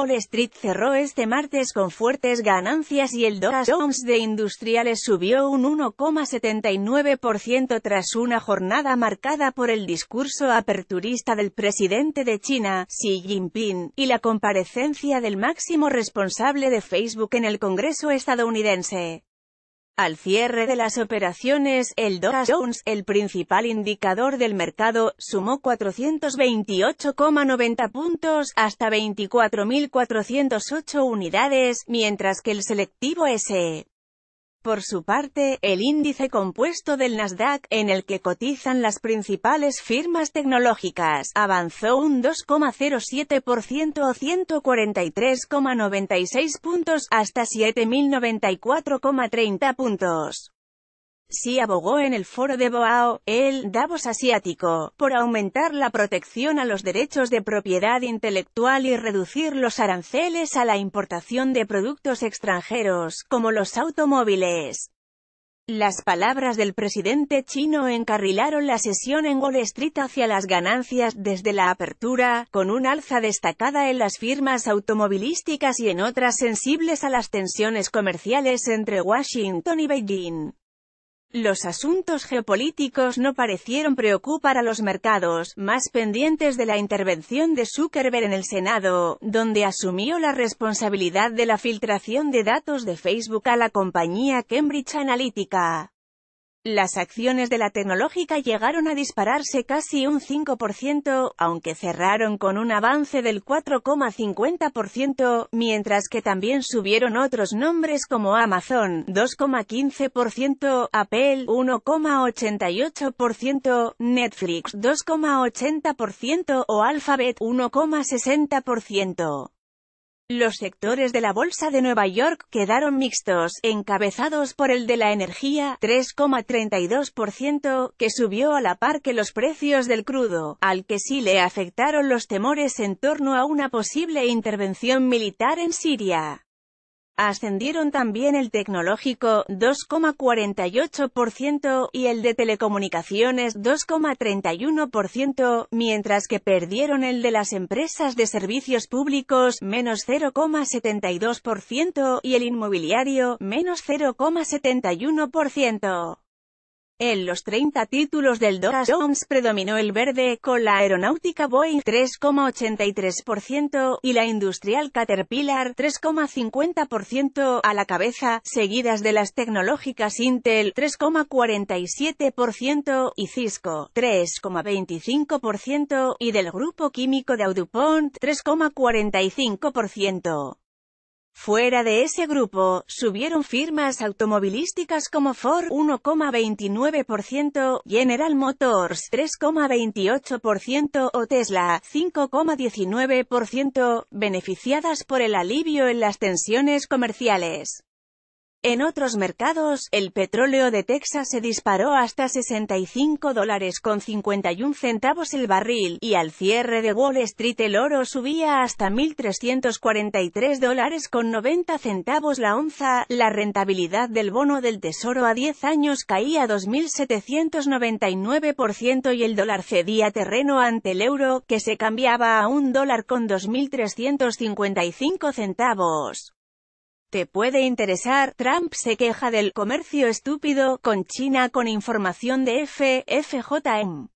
Wall Street cerró este martes con fuertes ganancias y el Dow Jones de Industriales subió un 1,79% tras una jornada marcada por el discurso aperturista del presidente de China, Xi Jinping, y la comparecencia del máximo responsable de Facebook en el Congreso estadounidense. Al cierre de las operaciones, el Dow Jones, el principal indicador del mercado, sumó 428,90 puntos, hasta 24.408 unidades, mientras que el selectivo S.E. Por su parte, el índice compuesto del Nasdaq, en el que cotizan las principales firmas tecnológicas, avanzó un 2,07% o 143,96 puntos, hasta 7.094,30 puntos si abogó en el foro de Boao, el Davos asiático, por aumentar la protección a los derechos de propiedad intelectual y reducir los aranceles a la importación de productos extranjeros, como los automóviles. Las palabras del presidente chino encarrilaron la sesión en Wall Street hacia las ganancias desde la apertura, con un alza destacada en las firmas automovilísticas y en otras sensibles a las tensiones comerciales entre Washington y Beijing. Los asuntos geopolíticos no parecieron preocupar a los mercados, más pendientes de la intervención de Zuckerberg en el Senado, donde asumió la responsabilidad de la filtración de datos de Facebook a la compañía Cambridge Analytica. Las acciones de la tecnológica llegaron a dispararse casi un 5%, aunque cerraron con un avance del 4,50%, mientras que también subieron otros nombres como Amazon, 2,15%, Apple, 1,88%, Netflix, 2,80% o Alphabet, 1,60%. Los sectores de la Bolsa de Nueva York quedaron mixtos, encabezados por el de la energía, 3,32%, que subió a la par que los precios del crudo, al que sí le afectaron los temores en torno a una posible intervención militar en Siria ascendieron también el tecnológico, 2,48%, y el de telecomunicaciones, 2,31%, mientras que perdieron el de las empresas de servicios públicos, menos 0,72%, y el inmobiliario, menos 0,71%. En los 30 títulos del Dow Jones predominó el verde, con la aeronáutica Boeing 3,83% y la industrial Caterpillar 3,50% a la cabeza, seguidas de las tecnológicas Intel 3,47% y Cisco 3,25% y del grupo químico de Audupont 3,45%. Fuera de ese grupo, subieron firmas automovilísticas como Ford 1,29%, General Motors 3,28% o Tesla 5,19%, beneficiadas por el alivio en las tensiones comerciales. En otros mercados, el petróleo de Texas se disparó hasta 65 dólares con 51 centavos el barril, y al cierre de Wall Street el oro subía hasta 1.343 dólares con 90 centavos la onza, la rentabilidad del bono del tesoro a 10 años caía 2.799% y el dólar cedía terreno ante el euro, que se cambiaba a un dólar con 2.355 centavos. Te puede interesar, Trump se queja del comercio estúpido con China con información de FFJM.